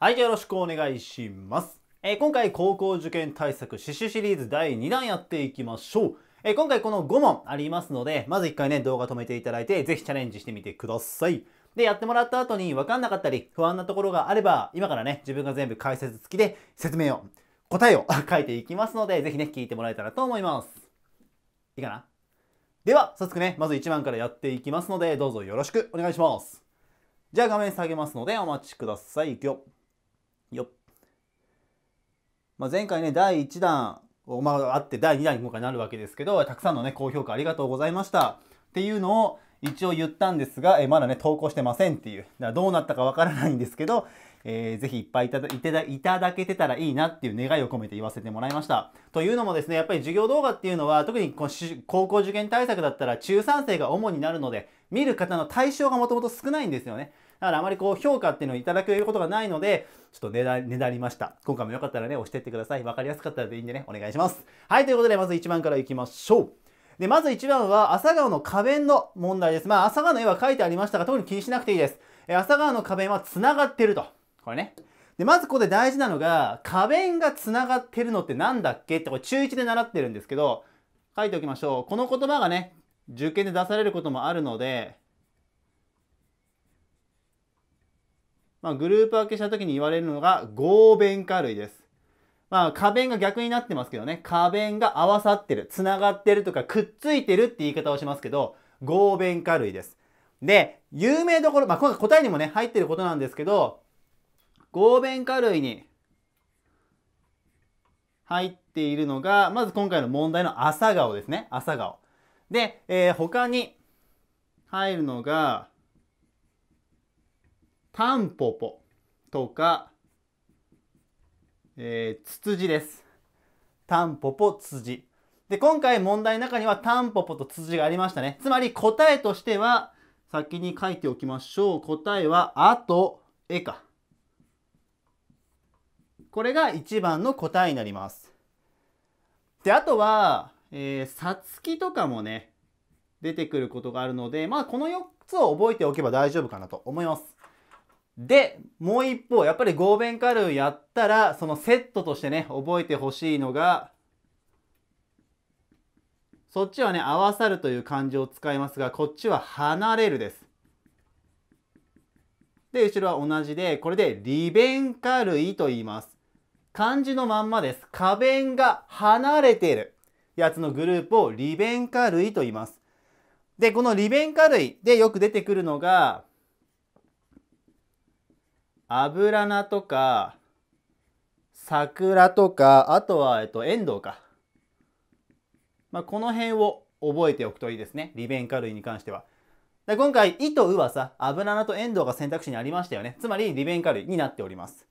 はい、よろしくお願いします。えー、今回、高校受験対策刺繍シリーズ第2弾やっていきましょう。えー、今回この5問ありますので、まず1回ね、動画止めていただいて、ぜひチャレンジしてみてください。で、やってもらった後に分かんなかったり、不安なところがあれば、今からね、自分が全部解説付きで説明を、答えを 書いていきますので、ぜひね、聞いてもらえたらと思います。いいかなでは、早速ね、まず1番からやっていきますので、どうぞよろしくお願いします。じゃあ画面下げますのでお待ちください。いくよ。まあ、前回ね、第1弾を、まあ、あって第2弾に今回なるわけですけど、たくさんのね、高評価ありがとうございました。っていうのを一応言ったんですが、えまだね、投稿してませんっていう。だからどうなったかわからないんですけど、えー、ぜひいっぱいいただいたいただけてたらいいなっていう願いを込めて言わせてもらいました。というのもですね、やっぱり授業動画っていうのは、特にこの高校受験対策だったら中3生が主になるので、見る方の対象がもともと少ないんですよね。だからあまりこう評価っていうのをいただことがないので、ちょっとねだねだりました。今回もよかったらね、押してってください。わかりやすかったらでいいんでね、お願いします。はい、ということでまず1番からいきましょう。で、まず1番は、朝顔の花弁の問題です。まあ、朝顔の絵は書いてありましたが、特に気にしなくていいです。え朝顔の花弁は繋がってると。これね。で、まずここで大事なのが、花弁が繋がってるのって何だっけって、これ中1で習ってるんですけど、書いておきましょう。この言葉がね、受験で出されることもあるので、まあ、グループ分けした時に言われるのが合弁化類です。まあ、花弁が逆になってますけどね、花弁が合わさってる、つながってるとかくっついてるって言い方をしますけど、合弁化類です。で、有名どころ、まあ、今回答えにもね、入ってることなんですけど、合弁化類に入っているのが、まず今回の問題の朝顔ですね。朝顔。で、えー、他に入るのが、タンポポとか、えー、ツツジです。タンポポ、ツツジ。で、今回問題の中にはタンポポとツツジがありましたね。つまり答えとしては、先に書いておきましょう。答えは、あと、えか。これが1番の答えになります。で、あとは、えー、さつきとかもね、出てくることがあるので、まあ、この4つを覚えておけば大丈夫かなと思います。で、もう一方、やっぱり合弁カルーやったら、そのセットとしてね、覚えてほしいのが、そっちはね、合わさるという漢字を使いますが、こっちは離れるです。で、後ろは同じで、これで利弁カルと言います。漢字のまんまです。花弁が離れているやつのグループを利弁カルと言います。で、この利弁カルでよく出てくるのが、油菜とか、桜とか、あとは、えっと、エンドウか。まあ、この辺を覚えておくといいですね。利便化類に関しては。で今回、いとうはさ、油菜とエンドウが選択肢にありましたよね。つまり、利便化類になっております。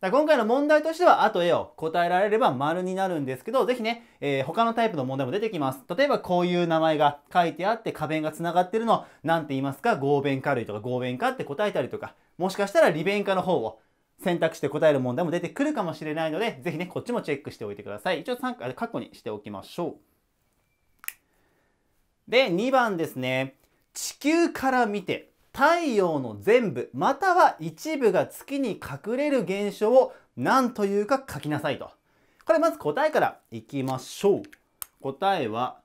だ今回の問題としては、あと絵を答えられれば丸になるんですけど、ぜひね、えー、他のタイプの問題も出てきます。例えばこういう名前が書いてあって、花弁が繋がってるの、なんて言いますか合弁化類とか合弁化って答えたりとか、もしかしたら利便化の方を選択して答える問題も出てくるかもしれないので、ぜひね、こっちもチェックしておいてください。一応参考、過去にしておきましょう。で、2番ですね。地球から見て太陽の全部または一部が月に隠れる現象を何というか書きなさいと。これまず答えからいきましょう。答えは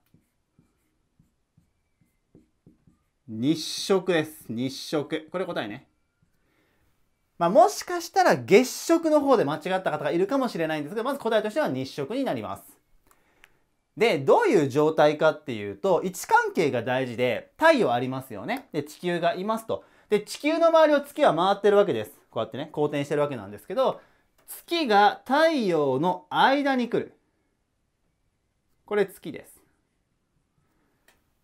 日食です。日食。これ答えね。まあ、もしかしたら月食の方で間違った方がいるかもしれないんですけど、まず答えとしては日食になります。で、どういう状態かっていうと、位置関係が大事で、太陽ありますよね。で、地球がいますと。で、地球の周りを月は回ってるわけです。こうやってね、公転してるわけなんですけど、月が太陽の間に来る。これ月です。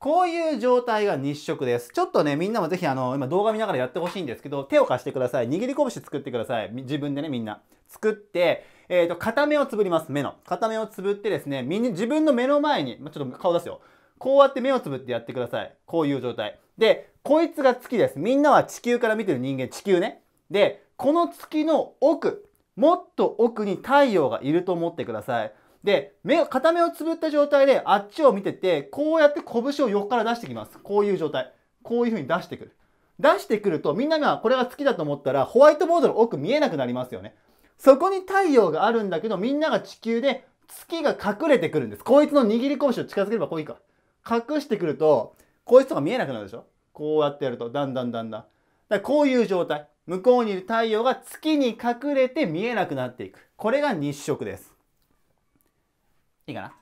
こういう状態が日食です。ちょっとね、みんなもぜひあの、今動画見ながらやってほしいんですけど、手を貸してください。握り拳作ってください。自分でね、みんな。作って、えっ、ー、と、片目をつぶります。目の。片目をつぶってですね、みん自分の目の前に、ちょっと顔出すよ。こうやって目をつぶってやってください。こういう状態。で、こいつが月です。みんなは地球から見てる人間、地球ね。で、この月の奥、もっと奥に太陽がいると思ってください。で、目、片目をつぶった状態であっちを見てて、こうやって拳を横から出してきます。こういう状態。こういう風に出してくる。出してくると、みんながこれが好きだと思ったら、ホワイトボードの奥見えなくなりますよね。そこに太陽があるんだけど、みんなが地球で月が隠れてくるんです。こいつの握り拳を近づければこういいか。隠してくると、こいつとか見えなくなるでしょこうやってやると、だんだんだんだん。だこういう状態。向こうにいる太陽が月に隠れて見えなくなっていく。これが日食です。いいかな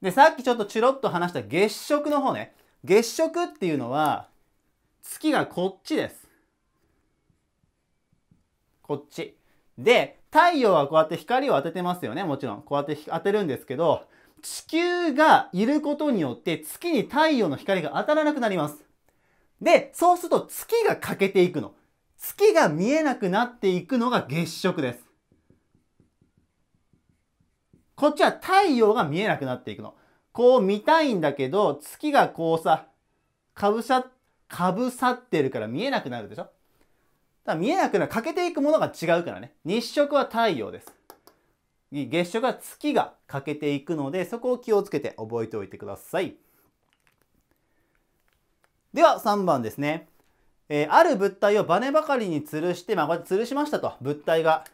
で、さっきちょっとチロッと話した月食の方ね。月食っていうのは、月がこっちです。こっち。で、太陽はこうやって光を当ててますよね。もちろん。こうやって当てるんですけど、地球がいることによって月に太陽の光が当たらなくなります。で、そうすると月が欠けていくの。月が見えなくなっていくのが月食です。こっちは太陽が見えなくなっていくの。こう見たいんだけど、月がこうさ、かぶさ、かぶさってるから見えなくなるでしょだから見えなくなる。欠けていくものが違うからね。日食は太陽です。月食は月が欠けていくので、そこを気をつけて覚えておいてください。では3番ですね。えー、ある物体をバネばかりに吊るして、まあ、こうやって吊るしましたと。物体が、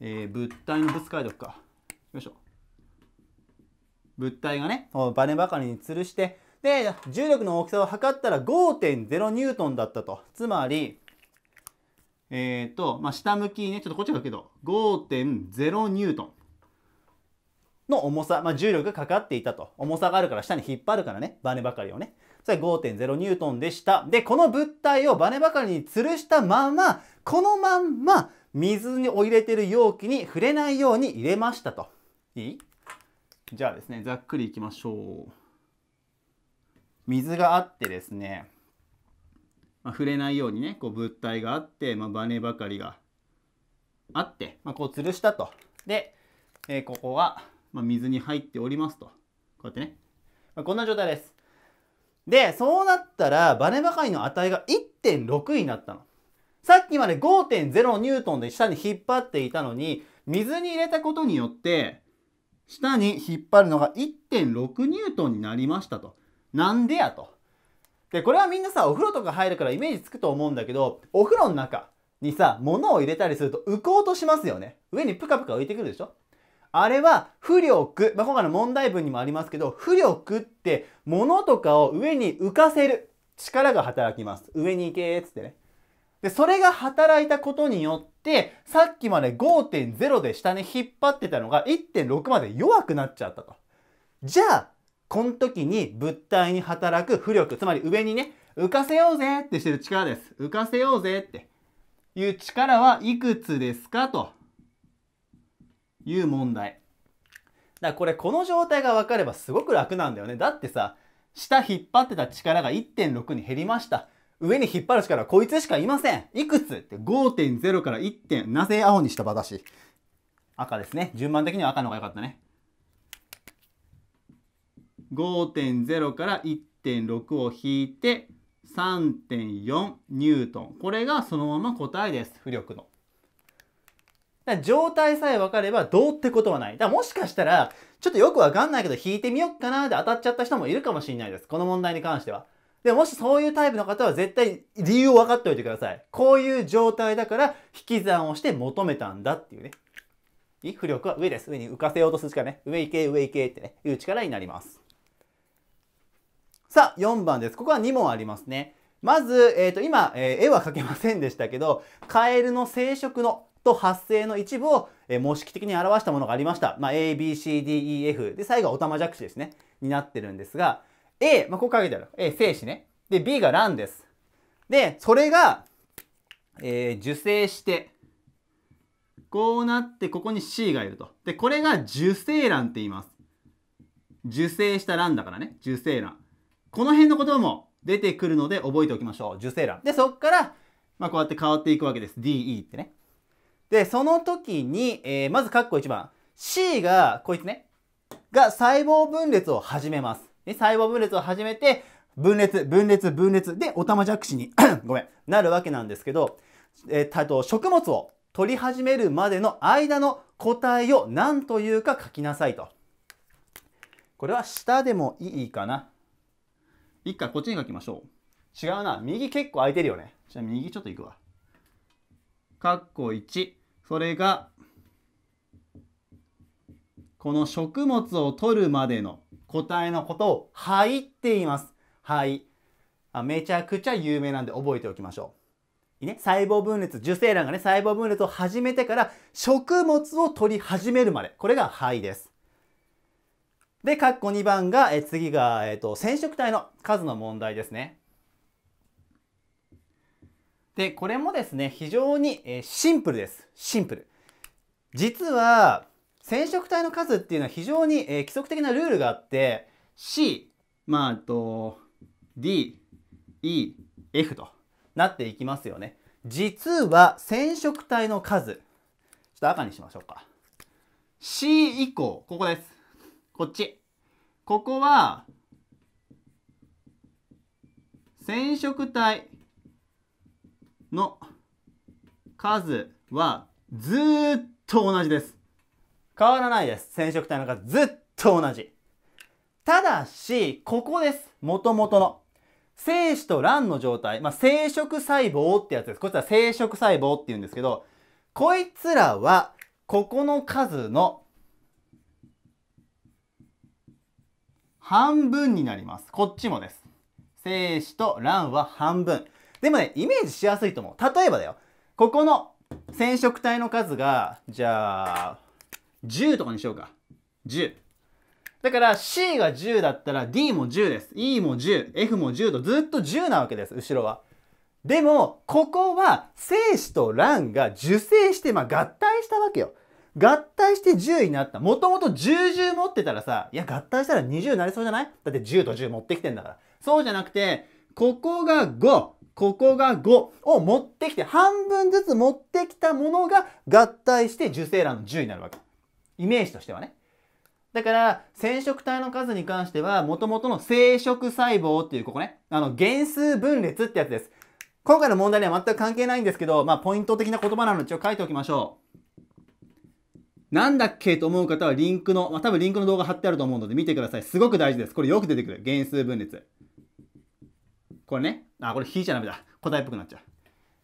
えー、物体のぶつかりとか。よいしょ物体がねバネばかりに吊るしてで重力の大きさを測ったら5.0ニュートンだったとつまりえっ、ー、と、まあ、下向きねちょっとこっち書くけど5.0ニュートンの重さ、まあ、重力がかかっていたと重さがあるから下に引っ張るからねバネばかりをねそれ5.0ニュートンでしたでこの物体をバネばかりに吊るしたままこのまんま水にお入れてる容器に触れないように入れましたといいじゃあですね、ざっくりいきましょう。水があってですね、まあ、触れないようにね、こう物体があって、まあ、バネばかりがあって、まあ、こう吊るしたと。で、えー、ここは、ま水に入っておりますと。こうやってね。まこんな状態です。で、そうなったら、バネばかりの値が1.6になったの。さっきまで5.0ニュートンで下に引っ張っていたのに、水に入れたことによって、下に引っ張るのが1.6ニュートンになりましたと。なんでやと。で、これはみんなさ、お風呂とか入るからイメージつくと思うんだけど、お風呂の中にさ、物を入れたりすると浮こうとしますよね。上にプカプカ浮いてくるでしょあれは浮力、まあ、今回の問題文にもありますけど、浮力って物とかを上に浮かせる力が働きます。上に行けーっつってね。で、それが働いたことによって、さっきまで5.0で下に引っ張ってたのが1.6まで弱くなっちゃったと。じゃあ、この時に物体に働く浮力、つまり上にね、浮かせようぜってしてる力です。浮かせようぜっていう力はいくつですかという問題。だからこれ、この状態が分かればすごく楽なんだよね。だってさ、下引っ張ってた力が1.6に減りました。上に引っ張る力はこいつしかいません。いくつって5.0から1点。なぜ青にした場だし。赤ですね。順番的には赤の方が良かったね。5.0から1.6を引いて3.4ニュートン。これがそのまま答えです。浮力の。状態さえ分かればどうってことはない。だもしかしたら、ちょっとよくわかんないけど引いてみよっかなで当たっちゃった人もいるかもしれないです。この問題に関しては。で、もしそういうタイプの方は絶対理由を分かっておいてください。こういう状態だから引き算をして求めたんだっていうね。い浮力は上です。上に浮かせようとするしかね。上行け、上行けってね、いう力になります。さあ、4番です。ここは2問ありますね。まず、えっ、ー、と、今、えー、絵は描けませんでしたけど、カエルの生殖のと発生の一部を、えー、模式的に表したものがありました。まあ、A, B, C, D, E, F で、最後はオタマジャクシですね、になってるんですが、A、まあ、ここ書いてある。A、精子ね。で、B が卵です。で、それが、えー、受精して、こうなって、ここに C がいると。で、これが受精卵って言います。受精した卵だからね。受精卵。この辺の言葉も出てくるので覚えておきましょう。受精卵。で、そっから、まあ、こうやって変わっていくわけです。DE ってね。で、その時に、えー、まず括弧1番。C が、こいつね。が細胞分裂を始めます。で、細胞分裂を始めて、分裂、分裂、分裂で、オタマジャクシに ごめん、なるわけなんですけど、えー、と、食物を取り始めるまでの間の個体を何というか書きなさいと。これは下でもいいかな。一回こっちに書きましょう。違うな。右結構空いてるよね。じゃあ右ちょっと行くわ。かっこ1。それが、この食物を取るまでの答えのことを肺って言います。肺。あめちゃくちゃ有名なんで覚えておきましょう。いいね、細胞分裂、受精卵がね、細胞分裂を始めてから食物を取り始めるまで。これが肺です。で、括弧2番が、え次が、えっ、ー、と、染色体の数の問題ですね。で、これもですね、非常に、えー、シンプルです。シンプル。実は、染色体の数っていうのは非常に、えー、規則的なルールがあって C、まあ、あと D、E、F となっていきますよね。実は染色体の数、ちょっと赤にしましょうか。C 以降、ここです。こっち。ここは、染色体の数はずっと同じです。変わらないです。染色体の数ずっと同じ。ただし、ここです。元々の。精子と卵の状態。まあ、生殖細胞ってやつです。こちは生殖細胞って言うんですけど、こいつらは、ここの数の半分になります。こっちもです。精子と卵は半分。でもね、イメージしやすいと思う。例えばだよ。ここの染色体の数が、じゃあ、10とかにしようか。10。だから C が10だったら D も10です。E も10、F も10とずっと10なわけです、後ろは。でも、ここは精子と卵が受精して、まあ、合体したわけよ。合体して10になった。もともと10、10持ってたらさ、いや、合体したら20になりそうじゃないだって10と10持ってきてんだから。そうじゃなくて、ここが5、ここが5を持ってきて、半分ずつ持ってきたものが合体して受精卵の10になるわけ。イメージとしてはね。だから、染色体の数に関しては、もともとの生殖細胞っていう、ここね、あの、原数分裂ってやつです。今回の問題には全く関係ないんですけど、まあ、ポイント的な言葉なので、一応書いておきましょう。なんだっけと思う方は、リンクの、まあ、多分リンクの動画貼ってあると思うので、見てください。すごく大事です。これよく出てくる。原数分裂。これね、あ、これいじゃダメだ。答えっぽくなっちゃう。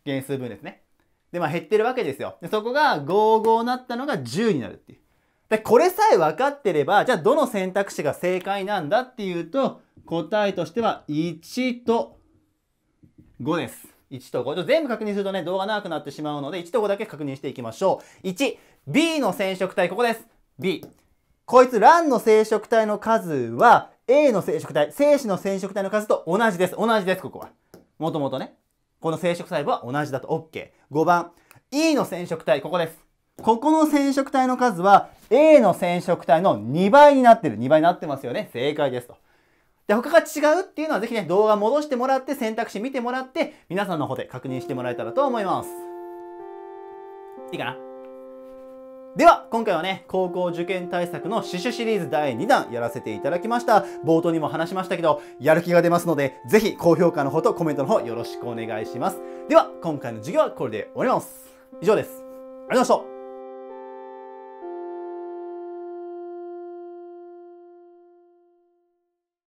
原数分裂ね。で、まあ、減ってるわけですよ。で、そこが55になったのが10になるっていう。で、これさえ分かってれば、じゃあどの選択肢が正解なんだっていうと、答えとしては1と5です。1と5。ち全部確認するとね、動画長くなってしまうので、1と5だけ確認していきましょう。1、B の染色体、ここです。B。こいつ、卵の染色体の数は、A の染色体、精子の染色体の数と同じです。同じです、ここは。もともとね。この生殖細胞は同じだと OK。5番、E の染色体、ここです。ここの染色体の数は A の染色体の2倍になってる。2倍になってますよね。正解ですと。で、他が違うっていうのはぜひね、動画戻してもらって、選択肢見てもらって、皆さんの方で確認してもらえたらと思います。いいかなでは、今回はね、高校受験対策の刺繍シリーズ第2弾やらせていただきました。冒頭にも話しましたけど、やる気が出ますので、ぜひ高評価の方とコメントの方よろしくお願いします。では、今回の授業はこれで終わります。以上です。ありがとうございました。